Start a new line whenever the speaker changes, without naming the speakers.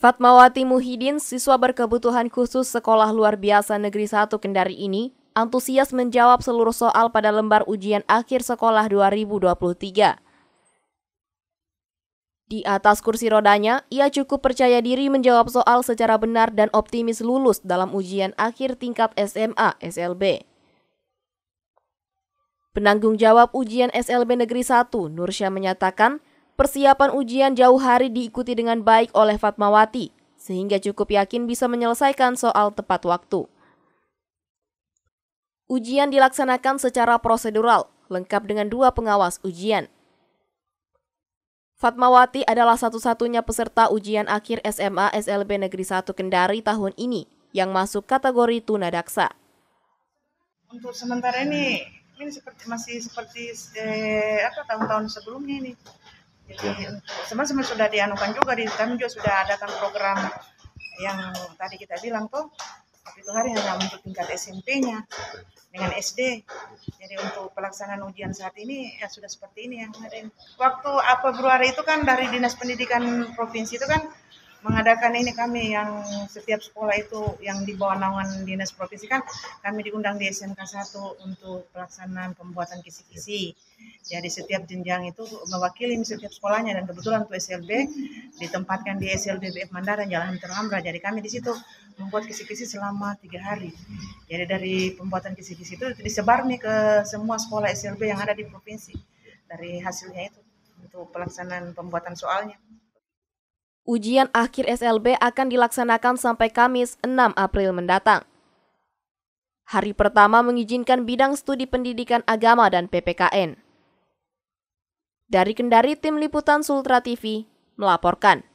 Fatmawati Muhidin, siswa berkebutuhan khusus Sekolah Luar Biasa Negeri 1 Kendari ini, antusias menjawab seluruh soal pada lembar ujian akhir sekolah 2023. Di atas kursi rodanya, ia cukup percaya diri menjawab soal secara benar dan optimis lulus dalam ujian akhir tingkat SMA SLB. Penanggung jawab ujian SLB Negeri 1, Nursya menyatakan, Persiapan ujian jauh hari diikuti dengan baik oleh Fatmawati, sehingga cukup yakin bisa menyelesaikan soal tepat waktu. Ujian dilaksanakan secara prosedural, lengkap dengan dua pengawas ujian. Fatmawati adalah satu-satunya peserta ujian akhir SMA SLB Negeri 1 Kendari tahun ini yang masuk kategori tunadaksa.
Untuk sementara ini, ini seperti masih seperti eh, tahun-tahun sebelumnya ini sebenarnya sudah dianukan juga di kami juga sudah adakan program yang tadi kita bilang tuh tapi itu hari hanya untuk tingkat SMP-nya dengan SD. Jadi untuk pelaksanaan ujian saat ini ya sudah seperti ini yang kemarin. Waktu Februari itu kan dari Dinas Pendidikan Provinsi itu kan mengadakan ini kami yang setiap sekolah itu yang di bawah naungan dinas provinsi kan kami diundang di SMK 1 untuk pelaksanaan pembuatan kisi-kisi ya di setiap jenjang itu mewakili setiap sekolahnya dan kebetulan untuk SLB ditempatkan di SLB BF Mandara Jalan Terhamra jadi kami di situ membuat kisi-kisi selama tiga hari jadi dari pembuatan kisi-kisi itu disebar nih ke semua sekolah SLB yang ada di provinsi dari hasilnya itu untuk pelaksanaan pembuatan soalnya.
Ujian akhir SLB akan dilaksanakan sampai Kamis 6 April mendatang. Hari pertama mengizinkan bidang studi pendidikan agama dan PPKN. Dari Kendari Tim Liputan Sultra TV
melaporkan.